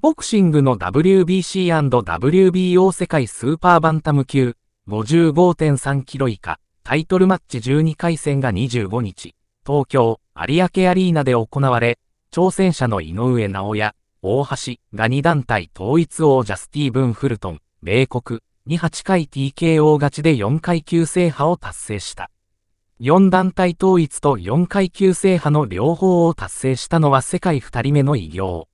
ボクシングの WBC&WBO 世界スーパーバンタム級55.3キロ以下タイトルマッチ12回戦が25日、東京有明アリーナで行われ、挑戦者の井上直也、大橋が2団体統一王者スティーブン・フルトン、米国に8回 TKO 勝ちで4階級制覇を達成した。4団体統一と4階級制覇の両方を達成したのは世界2人目の偉業。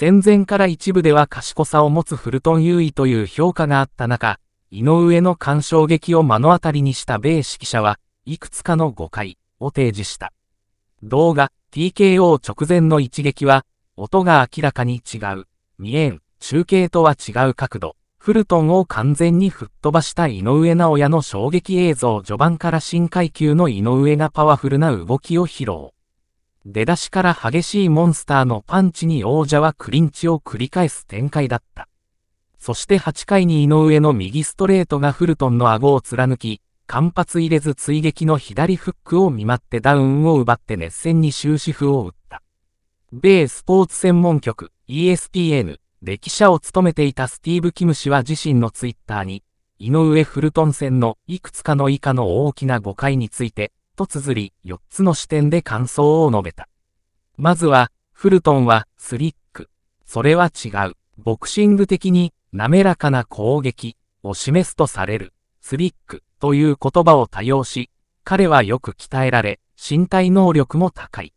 戦前から一部では賢さを持つフルトン優位という評価があった中、井上の干渉劇を目の当たりにした米指揮者は、いくつかの誤解を提示した。動画 TKO 直前の一撃は、音が明らかに違う、見えん、中継とは違う角度、フルトンを完全に吹っ飛ばした井上直也の衝撃映像序盤から深階級の井上がパワフルな動きを披露。出だしから激しいモンスターのパンチに王者はクリンチを繰り返す展開だった。そして8回に井上の右ストレートがフルトンの顎を貫き、間髪入れず追撃の左フックを見舞ってダウンを奪って熱戦に終止符を打った。米スポーツ専門局 ESPN で記者を務めていたスティーブ・キム氏は自身のツイッターに、井上フルトン戦のいくつかの以下の大きな誤解について、と綴り、4つの視点で感想を述べた。まずは、フルトンはスリック。それは違う。ボクシング的に滑らかな攻撃を示すとされるスリックという言葉を多用し、彼はよく鍛えられ、身体能力も高い。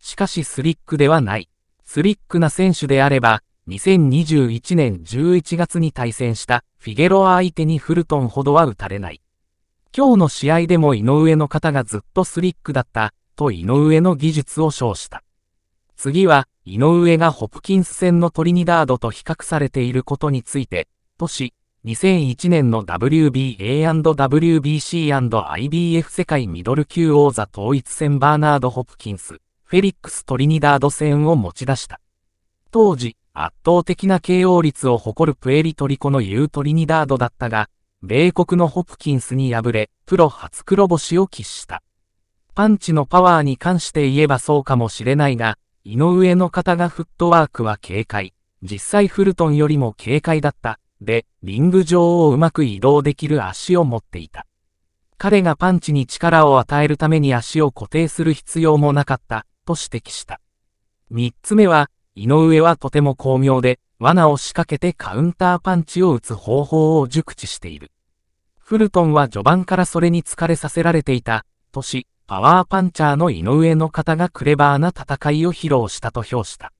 しかしスリックではない。スリックな選手であれば、2021年11月に対戦したフィゲロア相手にフルトンほどは打たれない。今日の試合でも井上の方がずっとスリックだった、と井上の技術を称した。次は、井上がホプキンス戦のトリニダードと比較されていることについて、とし、2001年の WBA&WBC&IBF 世界ミドル級王座統一戦バーナード・ホプキンス、フェリックス・トリニダード戦を持ち出した。当時、圧倒的な KO 率を誇るプエリトリコの言うトリニダードだったが、米国のホプキンスに敗れ、プロ初黒星を喫した。パンチのパワーに関して言えばそうかもしれないが、井上の方がフットワークは軽快。実際フルトンよりも軽快だった。で、リング上をうまく移動できる足を持っていた。彼がパンチに力を与えるために足を固定する必要もなかった、と指摘した。三つ目は、井上はとても巧妙で、罠を仕掛けてカウンターパンチを打つ方法を熟知している。フルトンは序盤からそれに疲れさせられていた、とし、パワーパンチャーの井上の方がクレバーな戦いを披露したと評した。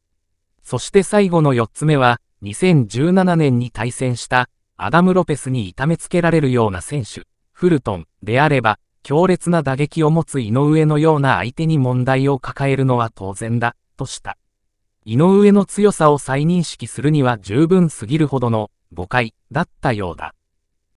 そして最後の4つ目は、2017年に対戦したアダム・ロペスに痛めつけられるような選手、フルトンであれば、強烈な打撃を持つ井上のような相手に問題を抱えるのは当然だ、とした。井上の強さを再認識するには十分すぎるほどの誤解だったようだ。